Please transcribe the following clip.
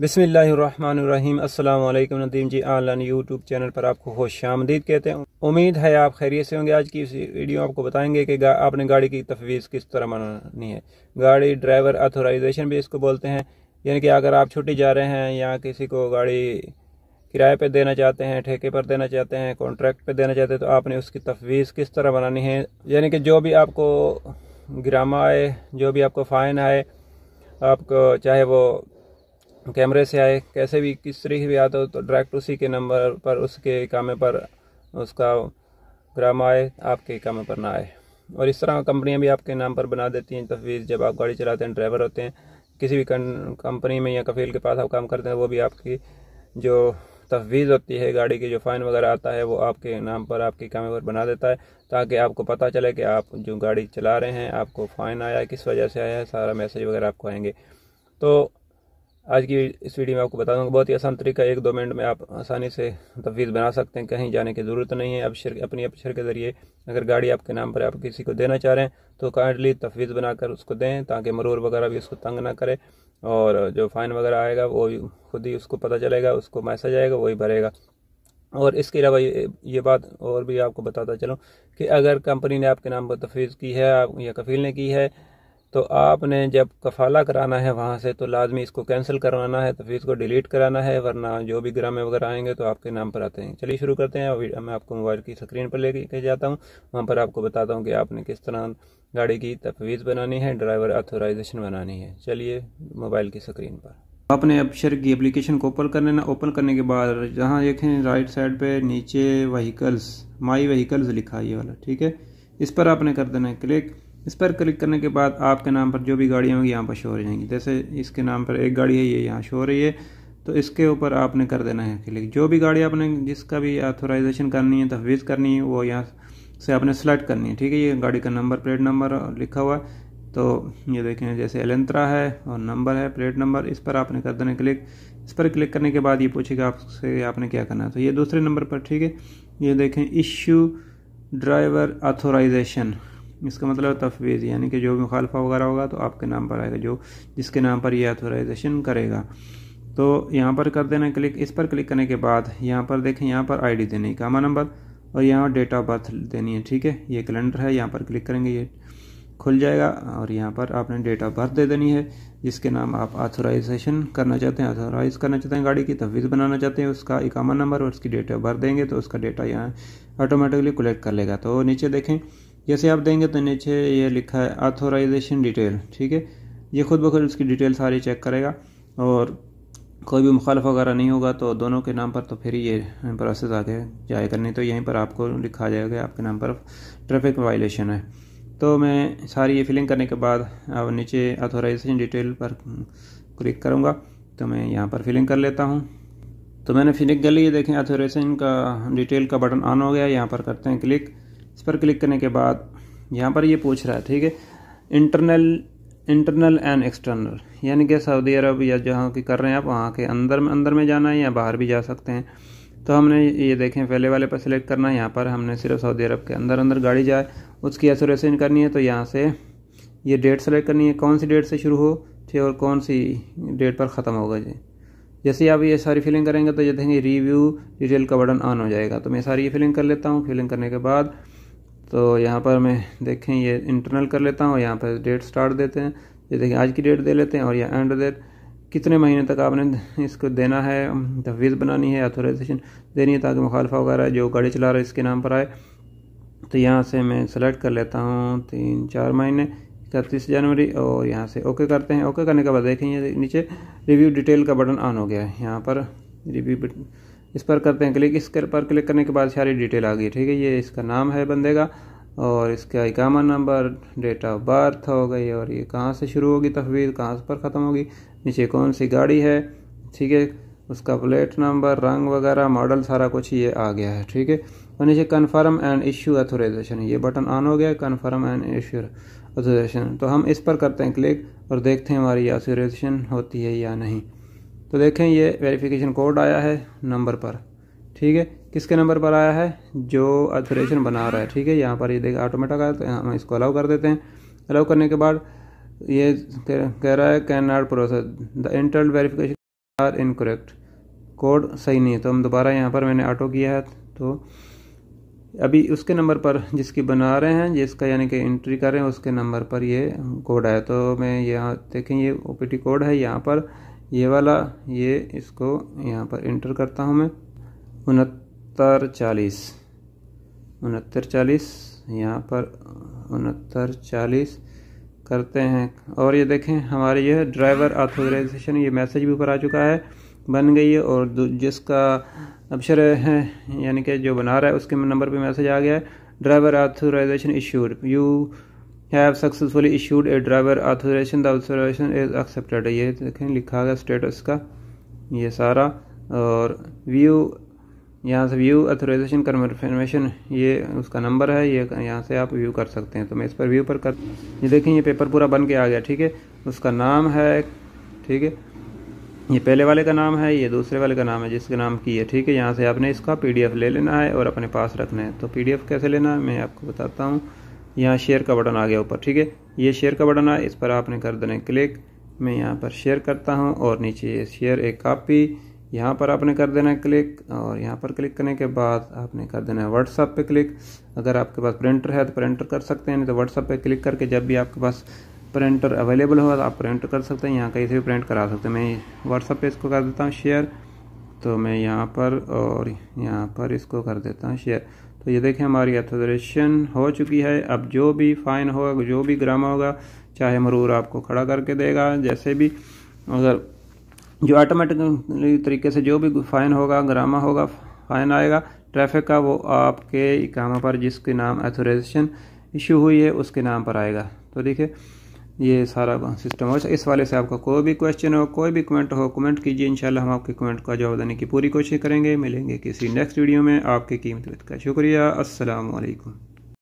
बिसमीम अल्लाम Nadeem ji online YouTube channel पर आपको खुश आमदीद कहते हैं उम्मीद है आप खैरियत से होंगे आज की इस वीडियो आपको बताएंगे कि गा, आपने गाड़ी की तफवीज़ किस तरह मनानी है गाड़ी ड्राइवर अथोराइजेशन भी इसको बोलते हैं यानी कि अगर आप छुट्टी जा रहे हैं या किसी को गाड़ी किराए पर देना चाहते हैं ठेके पर देना चाहते हैं कॉन्ट्रैक्ट पर देना चाहते हैं तो आपने उसकी तफवीज़ किस तरह बनानी है यानी कि जो भी आपको ग्रामा आए जो भी आपको फ़ाइन आए आपको चाहे वो कैमरे से आए कैसे भी किस तरीके भी आता हो तो डायरेक्ट उसी के नंबर पर उसके कामे पर उसका ग्राम आए आपके कामे पर ना आए और इस तरह कंपनियां भी आपके नाम पर बना देती हैं तफवीज़ जब आप गाड़ी चलाते हैं ड्राइवर होते हैं किसी भी कंपनी में या कफील के पास आप काम करते हैं वो भी आपकी जो तफवीज़ होती है गाड़ी की जो फ़ाइन वगैरह आता है वो आपके नाम पर आपके कामे पर बना देता है ताकि आपको पता चले कि आप जो गाड़ी चला रहे हैं आपको फ़ाइन आया किस वजह से आया सारा मैसेज वगैरह आपको आएंगे तो आज की इस वीडियो में आपको बता दूंगा बहुत ही आसान तरीका एक दो मिनट में आप आसानी से तफवीज़ बना सकते हैं कहीं जाने की ज़रूरत नहीं है अब शर अपनी अपशर के ज़रिए अगर गाड़ी आपके नाम पर आप किसी को देना चाह रहे हैं तो काइंडली तफवीज़ बनाकर उसको दें ताकि मरूर वगैरह भी उसको तंग ना करे और जो फ़ाइन वगैरह आएगा वो खुद ही उसको पता चलेगा उसको मैसेज आएगा वही भरेगा और इसके अलावा ये ये बात और भी आपको बताता चलूँ कि अगर कंपनी ने आपके नाम पर तफवीज़ की है या कफील ने की है तो आपने जब कफाला कराना है वहाँ से तो लाजमी इसको कैंसिल करवाना है तो फिर को डिलीट कराना है वरना जो भी ग्रामे वगैरह आएंगे तो आपके नाम पर आते हैं चलिए शुरू करते हैं अभी मैं आपको मोबाइल की स्क्रीन पर लेके जाता हूँ वहाँ पर आपको बताता हूँ कि आपने किस तरह गाड़ी की तफवीज़ बनानी है ड्राइवर अथोराइजेशन बनानी है चलिए मोबाइल की स्क्रीन पर आपने अब की एप्लीकेशन को ओपन करने ना ओपन करने के बाद जहाँ देखें राइट साइड पर नीचे वहीकल्स माई वहीकल्स लिखा ये वाला ठीक है इस पर आपने कर देना है क्लिक इस पर क्लिक करने के बाद आपके नाम पर जो भी गाड़ियाँ होंगी यहाँ पर शो हो जाएंगी जैसे इसके नाम पर एक गाड़ी है ये यहाँ शो हो रही है तो इसके ऊपर आपने कर देना है क्लिक जो भी गाड़ी आपने जिसका भी ऑथोराइजेशन करनी है तफवीज़ करनी है वो यहाँ से आपने सेलेक्ट करनी है ठीक है ये गाड़ी का नंबर प्लेट नंबर लिखा हुआ है तो ये देखें जैसे एलेंत्रा है और नंबर है प्लेट नंबर इस पर आपने कर देना क्लिक इस पर क्लिक करने के बाद ये पूछेगा आपसे आपने क्या करना है तो ये दूसरे नंबर पर ठीक है ये देखें इश्यू ड्राइवर अथोराइजेशन इसका मतलब तफवीज़ यानी कि जो भी मुखालफा वगैरह होगा तो आपके नाम पर आएगा जो जिसके नाम पर यह अथोराइजेशन करेगा तो यहाँ पर कर देना क्लिक इस पर क्लिक करने के बाद यहाँ पर देखें यहाँ पर आईडी देने का कामा नंबर और यहाँ डेट ऑफ बर्थ देनी है ठीक है ये कैलेंडर है यहाँ पर क्लिक करेंगे ये खुल जाएगा और यहाँ पर आपने डेट ऑफ बर्थ दे देनी है जिसके नाम आप ऑथोराइजेशन करना चाहते हैं ऑथोराइज करना चाहते हैं गाड़ी की तफवीज़ बनाना चाहते हैं उसका इकामा नंबर और उसकी डेट ऑफ बर्थ देंगे तो उसका डेटा यहाँ ऑटोमेटिकली कलेक्ट कर लेगा तो नीचे देखें जैसे आप देंगे तो नीचे ये लिखा है अथोराइजेशन डिटेल ठीक है ये खुद ब खुद उसकी डिटेल सारी चेक करेगा और कोई भी मुखालफ वगैरह नहीं होगा तो दोनों के नाम पर तो फिर ये प्रोसेस आगे जाएगा नहीं तो यहीं पर आपको लिखा जाएगा आपके नाम पर ट्रैफिक वायलेशन है तो मैं सारी ये फिलिंग करने के बाद अब नीचे अथोराइजेशन डिटेल पर क्लिक करूँगा तो मैं यहाँ पर फिलिंग कर लेता हूँ तो मैंने फिलिंग कर ली देखें अथोराइजेशन का डिटेल का बटन ऑन हो गया यहाँ पर करते हैं क्लिक इस पर क्लिक करने के बाद यहाँ पर ये पूछ रहा है ठीक है इंटरनल इंटरनल एंड एक्सटर्नल यानी कि सऊदी अरब या जहाँ की कर रहे हैं आप वहाँ के अंदर में अंदर में जाना है या बाहर भी जा सकते हैं तो हमने ये देखें पहले वाले पर सिलेक्ट करना है यहाँ पर हमने सिर्फ सऊदी अरब के अंदर अंदर गाड़ी जाए उसकी एसोरेशन करनी है तो यहाँ से ये डेट सेलेक्ट करनी है कौन सी डेट से शुरू हो ठीक और कौन सी डेट पर ख़त्म होगा जी जैसे आप ये सारी फिलिंग करेंगे तो ये देखेंगे रिव्यू डिटेल का बटन ऑन हो जाएगा तो मैं सारी ये फिलिंग कर लेता हूँ फिलिंग करने के बाद तो यहाँ पर मैं देखें ये इंटरनल कर लेता हूँ यहाँ पर डेट स्टार्ट देते हैं ये देखें आज की डेट दे लेते हैं और यहाँ एंड डेट कितने महीने तक आपने इसको देना है तफवीज़ बनानी है अथोराइजेशन देनी है ताकि मुखालफा वगैरह जो गाड़ी चला रहा है इसके नाम पर आए तो यहाँ से मैं सेलेक्ट कर लेता हूँ तीन चार महीने इकतीस जनवरी और यहाँ से ओके करते हैं ओके करने के बाद देखें ये नीचे रिव्यू डिटेल का बटन ऑन हो गया है यहाँ पर रिव्यू इस पर करते हैं क्लिक इस पर क्लिक करने के बाद सारी डिटेल आ गई ठीक है ये इसका नाम है बंदे का और इसका इकामा नंबर डेट ऑफ बर्थ हो गई और ये कहाँ से शुरू होगी तफवीर कहाँ पर ख़त्म होगी नीचे कौन सी गाड़ी है ठीक है उसका प्लेट नंबर रंग वगैरह मॉडल सारा कुछ ये आ गया है ठीक है और नीचे कन्फर्म एंड इशू अथोराइजेशन ये बटन ऑन हो गया कन्फर्म एंड इशू अथोराइजेशन तो हम इस पर करते हैं क्लिक और देखते हैं हमारी अथोराइजेशन होती है या नहीं तो देखें ये वेरिफिकेशन कोड आया है नंबर पर ठीक है किसके नंबर पर आया है जो अथोरेशन बना रहा है ठीक है यहाँ पर ये देखें ऑटोमेटिक आया तो हम इसको अलाउ कर देते हैं अलाउ करने के बाद ये कह रहा है can not process the internal verification or incorrect code सही नहीं है तो हम दोबारा यहाँ पर मैंने ऑटो किया है तो अभी उसके नंबर पर जिसकी बना रहे हैं जिसका यानी कि एंट्री कर रहे हैं उसके नंबर पर ये कोड आया तो मैं यहाँ देखें ये ओ कोड है यहाँ पर ये वाला ये इसको यहाँ पर इंटर करता हूँ मैं उनहत्तर चालीस उनहत्तर चालीस यहाँ पर उनहत्तर चालीस करते हैं और ये देखें हमारे यह ड्राइवर ऑथोराइजेशन ये मैसेज भी ऊपर आ चुका है बन गई है और जिसका अक्षर है यानी कि जो बना रहा है उसके नंबर पे मैसेज आ गया है driver authorisation issued you have successfully issued a driver authorisation the authorisation is accepted ये देखें लिखा गया स्टेटस का ये सारा और व्यू यहाँ से व्यू अथोराइजेशन कन्फर्मेशन ये उसका नंबर है ये यहाँ से आप व्यू कर सकते हैं तो मैं इस पर व्यू पर कर ये देखें ये पेपर पूरा बन के आ गया ठीक है उसका नाम है ठीक है ये पहले वाले का नाम है ये दूसरे वाले का नाम है जिसके नाम की है ठीक है यहाँ से आपने इसका पीडीएफ ले लेना है और अपने पास रखना है तो पीडीएफ कैसे लेना है मैं आपको बताता हूँ यहाँ शेयर का बटन आ गया ऊपर ठीक है ये शेयर का बटन है इस पर आपने कर देना क्लिक मैं यहाँ पर शेयर करता हूँ और नीचे शेयर एक कापी यहाँ पर आपने कर देना है क्लिक और यहाँ पर क्लिक करने के बाद आपने कर देना है व्हाट्सअप पर क्लिक अगर आपके पास प्रिंटर है तो प्रिंटर कर सकते हैं नहीं तो व्हाट्सअप पर क्लिक करके जब भी आपके पास प्रिंटर अवेलेबल हो तो आप प्रिंट कर सकते हैं यहाँ कहीं से भी प्रिंट करा सकते हैं मैं व्हाट्सअप पे इसको कर देता हूँ शेयर तो मैं यहाँ पर और यहाँ पर इसको कर देता हूँ शेयर तो ये देखें हमारी अथोरेशन हो चुकी है अब जो भी फाइन होगा जो भी ग्रामा होगा चाहे मरूर आपको खड़ा करके देगा जैसे भी अगर जो ऑटोमेटिक तरीके से जो भी फाइन होगा ग्रामा होगा फाइन आएगा ट्रैफिक का वो आपके इकामा पर जिसके नाम अथोराइजेशन इशू हुई है उसके नाम पर आएगा तो देखिए ये सारा सिस्टम हो इस वाले से आपका कोई भी क्वेश्चन हो कोई भी कमेंट हो कमेंट कीजिए इंशाल्लाह हम आपके कमेंट का जवाब देने की पूरी कोशिश करेंगे मिलेंगे किसी नेक्स्ट वीडियो में आपके कीमत का शुक्रिया असलकम